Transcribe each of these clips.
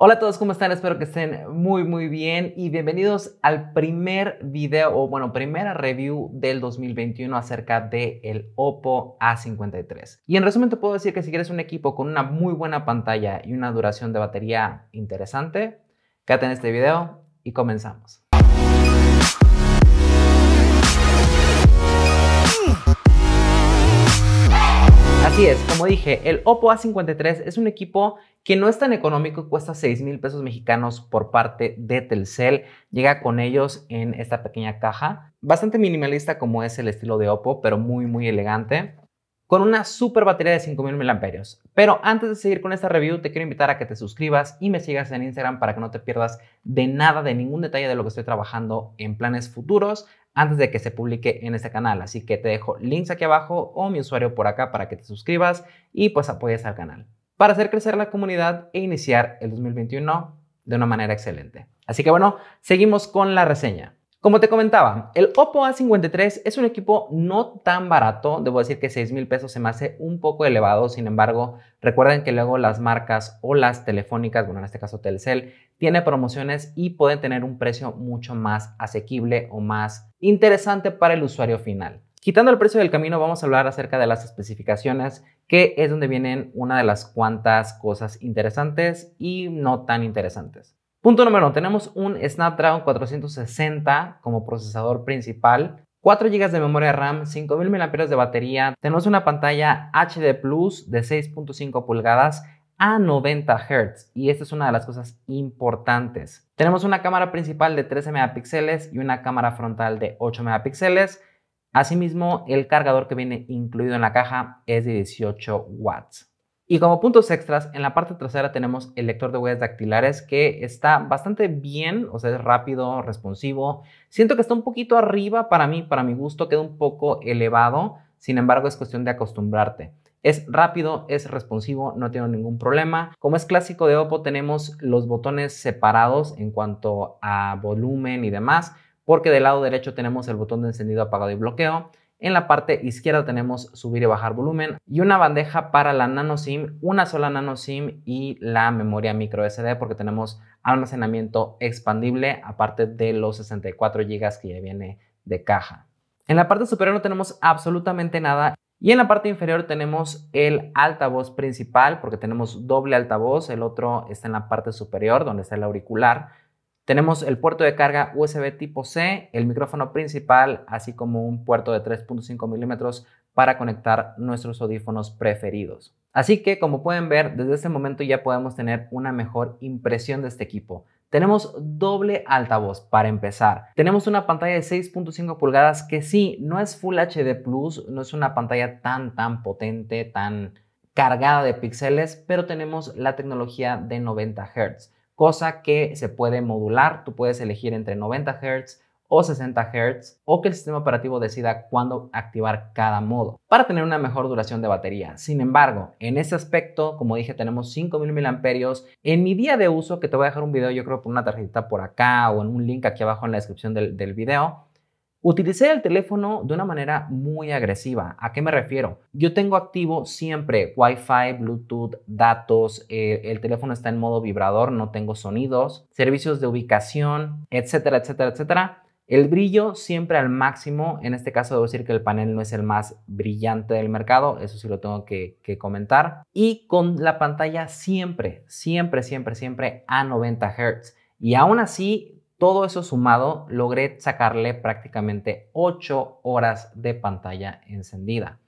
Hola a todos, ¿cómo están? Espero que estén muy muy bien y bienvenidos al primer video o bueno, primera review del 2021 acerca del el Oppo A53. Y en resumen te puedo decir que si quieres un equipo con una muy buena pantalla y una duración de batería interesante, quédate en este video y comenzamos. Así es, como dije, el Oppo A53 es un equipo que no es tan económico, cuesta 6 mil pesos mexicanos por parte de Telcel. Llega con ellos en esta pequeña caja, bastante minimalista como es el estilo de Oppo, pero muy, muy elegante con una super batería de 5000 mAh. Pero antes de seguir con esta review, te quiero invitar a que te suscribas y me sigas en Instagram para que no te pierdas de nada, de ningún detalle de lo que estoy trabajando en planes futuros antes de que se publique en este canal. Así que te dejo links aquí abajo o mi usuario por acá para que te suscribas y pues apoyes al canal para hacer crecer la comunidad e iniciar el 2021 de una manera excelente. Así que bueno, seguimos con la reseña. Como te comentaba, el Oppo A53 es un equipo no tan barato, debo decir que 6 mil pesos se me hace un poco elevado, sin embargo, recuerden que luego las marcas o las telefónicas, bueno en este caso Telcel, tiene promociones y pueden tener un precio mucho más asequible o más interesante para el usuario final. Quitando el precio del camino, vamos a hablar acerca de las especificaciones, que es donde vienen una de las cuantas cosas interesantes y no tan interesantes. Punto número uno, tenemos un Snapdragon 460 como procesador principal, 4 GB de memoria RAM, 5000 mAh de batería, tenemos una pantalla HD Plus de 6.5 pulgadas a 90 Hz y esta es una de las cosas importantes. Tenemos una cámara principal de 13 megapíxeles y una cámara frontal de 8 megapíxeles. Asimismo, el cargador que viene incluido en la caja es de 18 watts. Y como puntos extras, en la parte trasera tenemos el lector de huellas dactilares que está bastante bien, o sea, es rápido, responsivo. Siento que está un poquito arriba para mí, para mi gusto, queda un poco elevado. Sin embargo, es cuestión de acostumbrarte. Es rápido, es responsivo, no tiene ningún problema. Como es clásico de Oppo, tenemos los botones separados en cuanto a volumen y demás, porque del lado derecho tenemos el botón de encendido, apagado y bloqueo. En la parte izquierda tenemos subir y bajar volumen y una bandeja para la nano SIM, una sola nano SIM y la memoria micro SD porque tenemos almacenamiento expandible aparte de los 64 GB que ya viene de caja. En la parte superior no tenemos absolutamente nada y en la parte inferior tenemos el altavoz principal, porque tenemos doble altavoz, el otro está en la parte superior, donde está el auricular. Tenemos el puerto de carga USB tipo C, el micrófono principal, así como un puerto de 3.5 milímetros para conectar nuestros audífonos preferidos. Así que como pueden ver, desde este momento ya podemos tener una mejor impresión de este equipo. Tenemos doble altavoz para empezar. Tenemos una pantalla de 6.5 pulgadas que sí, no es Full HD Plus, no es una pantalla tan, tan potente, tan cargada de píxeles, pero tenemos la tecnología de 90 Hz, cosa que se puede modular. Tú puedes elegir entre 90 Hz, o 60 Hz o que el sistema operativo decida cuándo activar cada modo para tener una mejor duración de batería. Sin embargo, en ese aspecto, como dije, tenemos 5000 mAh. En mi día de uso, que te voy a dejar un video, yo creo, por una tarjetita por acá o en un link aquí abajo en la descripción del, del video, Utilicé el teléfono de una manera muy agresiva. ¿A qué me refiero? Yo tengo activo siempre Wi-Fi, Bluetooth, datos, eh, el teléfono está en modo vibrador, no tengo sonidos, servicios de ubicación, etcétera, etcétera, etcétera. El brillo siempre al máximo, en este caso debo decir que el panel no es el más brillante del mercado, eso sí lo tengo que, comentar. Y con la pantalla siempre, siempre, siempre, siempre a 90 Hz. Y aún así, todo eso sumado, logré sacarle prácticamente 8 horas de pantalla encendida.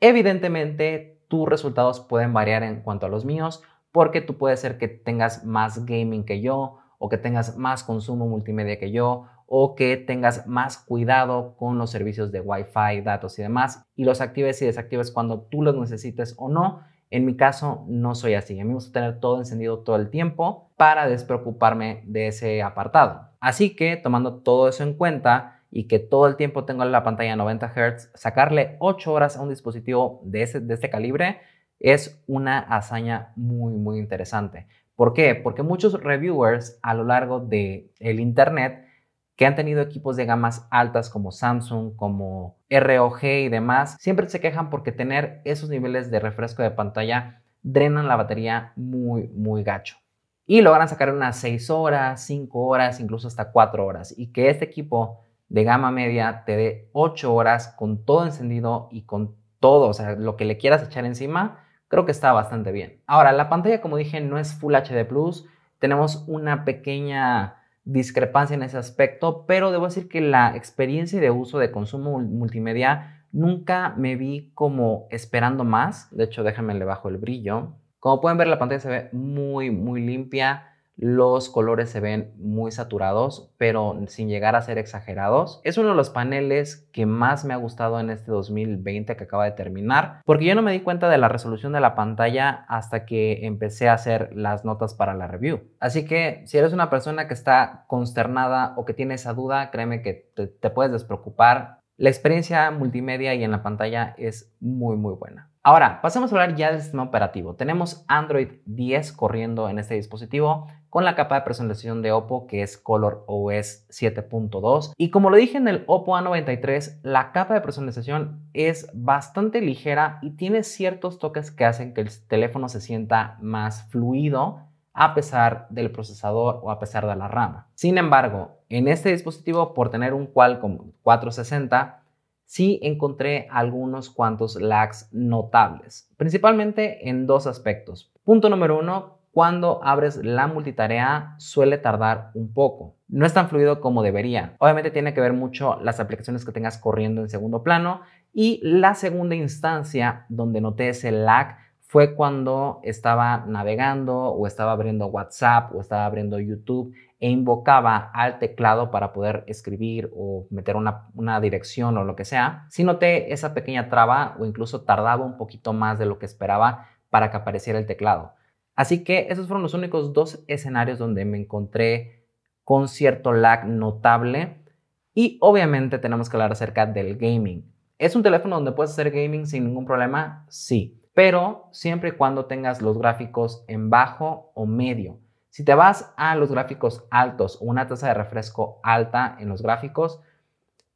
Evidentemente, tus resultados pueden variar en cuanto a los míos, porque tú puedes ser que tengas más gaming que yo, o que tengas más consumo multimedia que yo, o que tengas más cuidado con los servicios de Wi-Fi, datos y demás, y los actives y desactives cuando tú los necesites o no. En mi caso, no soy así. A mí me gusta tener todo encendido todo el tiempo para despreocuparme de ese apartado. Así que, tomando todo eso en cuenta y que todo el tiempo tengo la pantalla a 90 Hz, sacarle 8 horas a un dispositivo de, ese, de este calibre es una hazaña muy, muy interesante. ¿Por qué? Porque muchos reviewers a lo largo del Internet que han tenido equipos de gamas altas como Samsung, como ROG y demás, siempre se quejan porque tener esos niveles de refresco de pantalla drenan la batería muy, muy gacho. Y logran sacar unas 6 horas, 5 horas, incluso hasta 4 horas. Y que este equipo de gama media te dé 8 horas con todo encendido y con todo, o sea, lo que le quieras echar encima, creo que está bastante bien. Ahora, la pantalla, como dije, no es Full HD Plus. Tenemos una pequeña discrepancia en ese aspecto, pero debo decir que la experiencia de uso de consumo multimedia nunca me vi como esperando más. De hecho, déjame le bajo el brillo. Como pueden ver, la pantalla se ve muy, muy limpia los colores se ven muy saturados, pero sin llegar a ser exagerados. Es uno de los paneles que más me ha gustado en este 2020 que acaba de terminar, porque yo no me di cuenta de la resolución de la pantalla hasta que empecé a hacer las notas para la review. Así que si eres una persona que está consternada o que tiene esa duda, créeme que te, puedes despreocupar. La experiencia multimedia y en la pantalla es muy muy buena. Ahora, pasemos a hablar ya del sistema operativo. Tenemos Android 10 corriendo en este dispositivo con la capa de personalización de Oppo que es Color OS 7.2. Y como lo dije en el Oppo A93, la capa de personalización es bastante ligera y tiene ciertos toques que hacen que el teléfono se sienta más fluido a pesar del procesador o a pesar de la rama. Sin embargo, en este dispositivo, por tener un Qualcomm 460, sí encontré algunos cuantos lags notables, principalmente en dos aspectos. Punto número uno, cuando abres la multitarea suele tardar un poco. No es tan fluido como debería. Obviamente tiene que ver mucho las aplicaciones que tengas corriendo en segundo plano y la segunda instancia donde noté ese lag fue cuando estaba navegando o estaba abriendo WhatsApp o estaba abriendo YouTube e invocaba al teclado para poder escribir o meter una, dirección o lo que sea. Si noté esa pequeña traba o incluso tardaba un poquito más de lo que esperaba para que apareciera el teclado. Así que esos fueron los únicos dos escenarios donde me encontré con cierto lag notable. Y obviamente tenemos que hablar acerca del gaming. ¿Es un teléfono donde puedes hacer gaming sin ningún problema? Sí, pero siempre y cuando tengas los gráficos en bajo o medio. Si te vas a los gráficos altos o una tasa de refresco alta en los gráficos,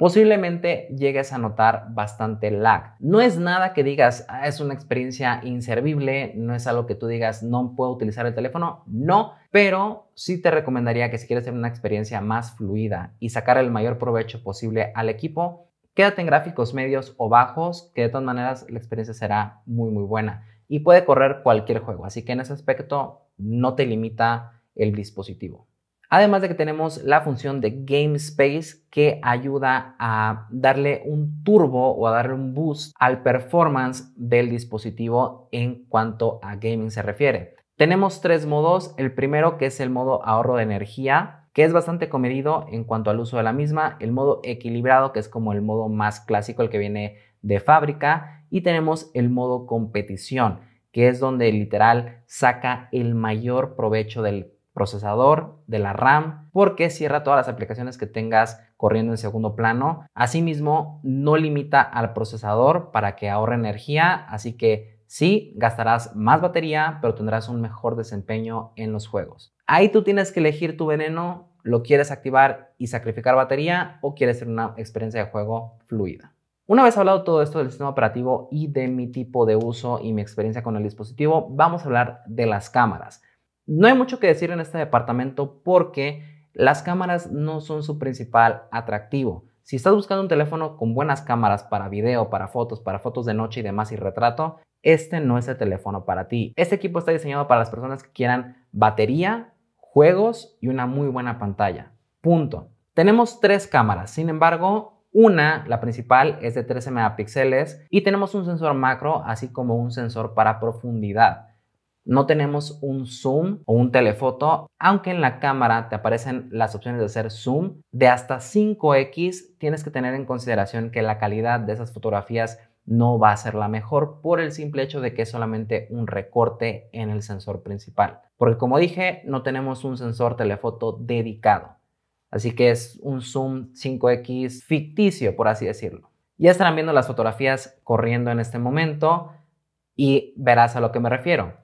posiblemente llegues a notar bastante lag. No es nada que digas, ah, es una experiencia inservible, no es algo que tú digas, no puedo utilizar el teléfono, no, pero sí te recomendaría que si quieres tener una experiencia más fluida y sacar el mayor provecho posible al equipo, quédate en gráficos medios o bajos, que de todas maneras la experiencia será muy, muy buena y puede correr cualquier juego, así que en ese aspecto no te limita el dispositivo. Además de que tenemos la función de Game Space que ayuda a darle un turbo o a darle un boost al performance del dispositivo en cuanto a gaming se refiere. Tenemos tres modos. El primero que es el modo ahorro de energía, que es bastante comedido en cuanto al uso de la misma. El modo equilibrado, que es como el modo más clásico, el que viene de fábrica. Y tenemos el modo competición, que es donde literal saca el mayor provecho del procesador, de la RAM, porque cierra todas las aplicaciones que tengas corriendo en segundo plano. Asimismo, no limita al procesador para que ahorre energía, así que sí, gastarás más batería, pero tendrás un mejor desempeño en los juegos. Ahí tú tienes que elegir tu veneno, lo quieres activar y sacrificar batería o quieres tener una experiencia de juego fluida. Una vez hablado todo esto del sistema operativo y de mi tipo de uso y mi experiencia con el dispositivo, vamos a hablar de las cámaras. No hay mucho que decir en este departamento porque las cámaras no son su principal atractivo. Si estás buscando un teléfono con buenas cámaras para video, para fotos, para fotos de noche y demás y retrato, este no es el teléfono para ti. Este equipo está diseñado para las personas que quieran batería, juegos y una muy buena pantalla. Punto. Tenemos tres cámaras, sin embargo, una, la principal, es de 13 megapíxeles y tenemos un sensor macro, así como un sensor para profundidad. No tenemos un zoom o un telefoto, aunque en la cámara te aparecen las opciones de hacer zoom de hasta 5x, tienes que tener en consideración que la calidad de esas fotografías no va a ser la mejor por el simple hecho de que es solamente un recorte en el sensor principal. Porque como dije, no tenemos un sensor telefoto dedicado. Así que es un zoom 5x ficticio, por así decirlo. Ya estarán viendo las fotografías corriendo en este momento y verás a lo que me refiero.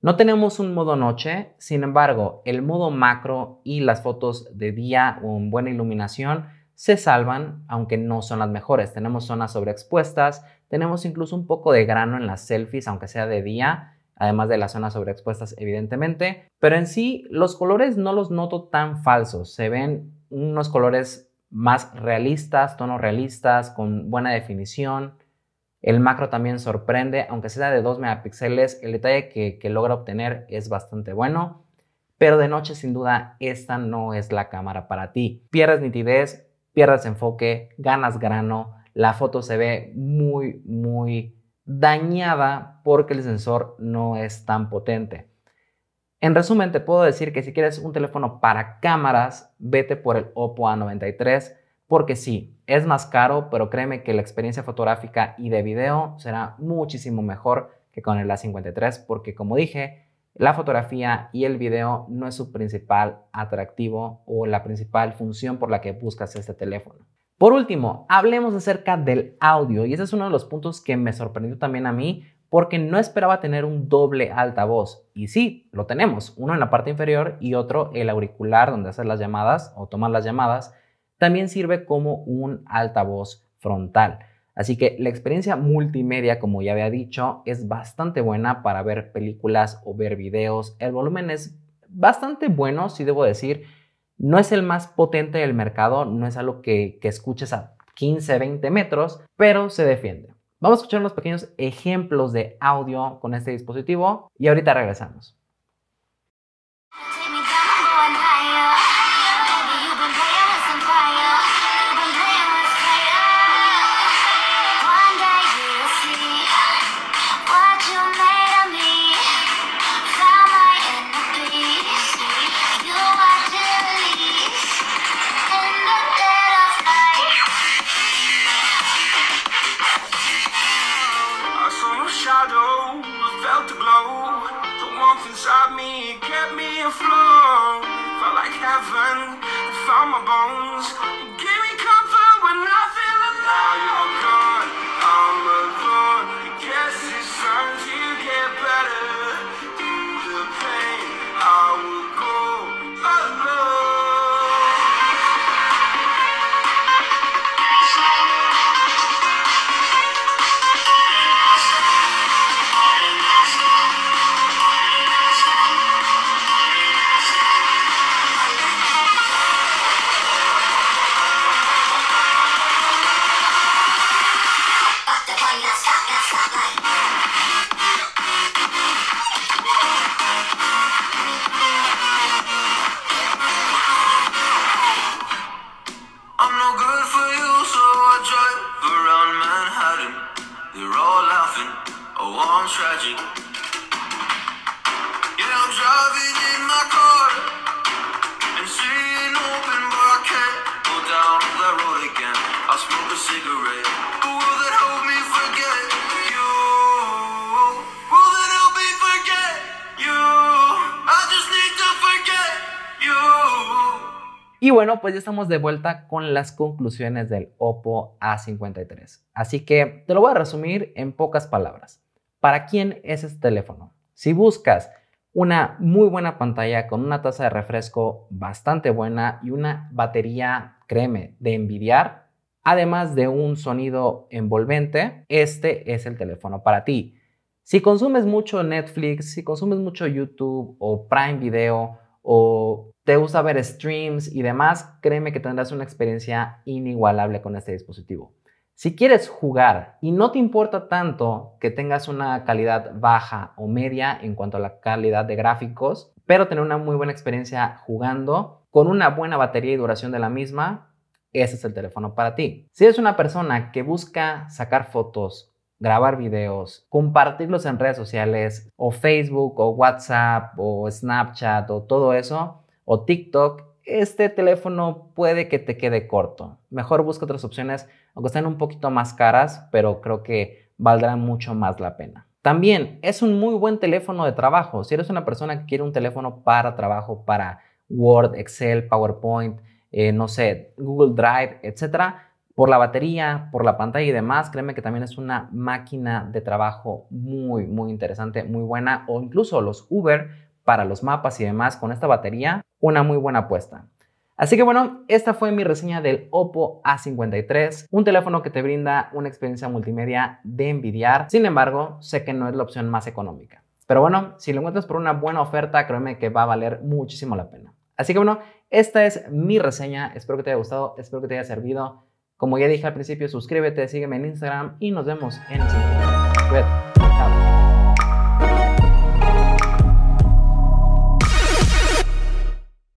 No tenemos un modo noche, sin embargo, el modo macro y las fotos de día con buena iluminación se salvan, aunque no son las mejores. Tenemos zonas sobreexpuestas, tenemos incluso un poco de grano en las selfies, aunque sea de día, además de las zonas sobreexpuestas, evidentemente. Pero en sí, los colores no los noto tan falsos. Se ven unos colores más realistas, tonos realistas, con buena definición. El macro también sorprende, aunque sea de 2 megapíxeles, el detalle que, logra obtener es bastante bueno. Pero de noche sin duda esta no es la cámara para ti. Pierdes nitidez, pierdes enfoque, ganas grano, la foto se ve muy, muy dañada porque el sensor no es tan potente. En resumen, te puedo decir que si quieres un teléfono para cámaras, vete por el Oppo A93. Porque sí, es más caro, pero créeme que la experiencia fotográfica y de video será muchísimo mejor que con el A53, porque como dije, la fotografía y el video no es su principal atractivo o la principal función por la que buscas este teléfono. Por último, hablemos acerca del audio y ese es uno de los puntos que me sorprendió también a mí porque no esperaba tener un doble altavoz. Y sí, lo tenemos, uno en la parte inferior y otro el auricular donde haces las llamadas o tomas las llamadas también sirve como un altavoz frontal. Así que la experiencia multimedia, como ya había dicho, es bastante buena para ver películas o ver videos. El volumen es bastante bueno, si debo decir. No es el más potente del mercado, no es algo que, que escuches a 15, 20 metros, pero se defiende. Vamos a escuchar unos pequeños ejemplos de audio con este dispositivo y ahorita regresamos. the floor. Felt like heaven. I found my bones. You gave me comfort when I feel alone. They're all laughing, oh, I'm tragic. Yeah, I'm driving in my car and seeing open, but I can't go down that road again. I smoke a cigarette. Y bueno, pues ya estamos de vuelta con las conclusiones del Oppo A53. Así que te lo voy a resumir en pocas palabras. ¿Para quién es este teléfono? Si buscas una muy buena pantalla con una tasa de refresco bastante buena y una batería, créeme, de envidiar, además de un sonido envolvente, este es el teléfono para ti. Si consumes mucho Netflix, si consumes mucho YouTube o Prime Video o te gusta ver streams y demás, créeme que tendrás una experiencia inigualable con este dispositivo. Si quieres jugar y no te importa tanto que tengas una calidad baja o media en cuanto a la calidad de gráficos, pero tener una muy buena experiencia jugando con una buena batería y duración de la misma, ese es el teléfono para ti. Si eres una persona que busca sacar fotos, grabar videos, compartirlos en redes sociales o Facebook o WhatsApp o Snapchat o todo eso, o TikTok, este teléfono puede que te quede corto. Mejor busca otras opciones, aunque estén un poquito más caras, pero creo que valdrá mucho más la pena. También es un muy buen teléfono de trabajo. Si eres una persona que quiere un teléfono para trabajo, para Word, Excel, PowerPoint, eh, no sé, Google Drive, etcétera, por la batería, por la pantalla y demás, créeme que también es una máquina de trabajo muy, muy interesante, muy buena. O incluso los Uber para los mapas y demás con esta batería, una muy buena apuesta. Así que bueno, esta fue mi reseña del Oppo A53, un teléfono que te brinda una experiencia multimedia de envidiar. Sin embargo, sé que no es la opción más económica. Pero bueno, si lo encuentras por una buena oferta, créeme que va a valer muchísimo la pena. Así que bueno, esta es mi reseña. Espero que te haya gustado, espero que te haya servido. Como ya dije al principio, suscríbete, sígueme en Instagram y nos vemos en el siguiente video.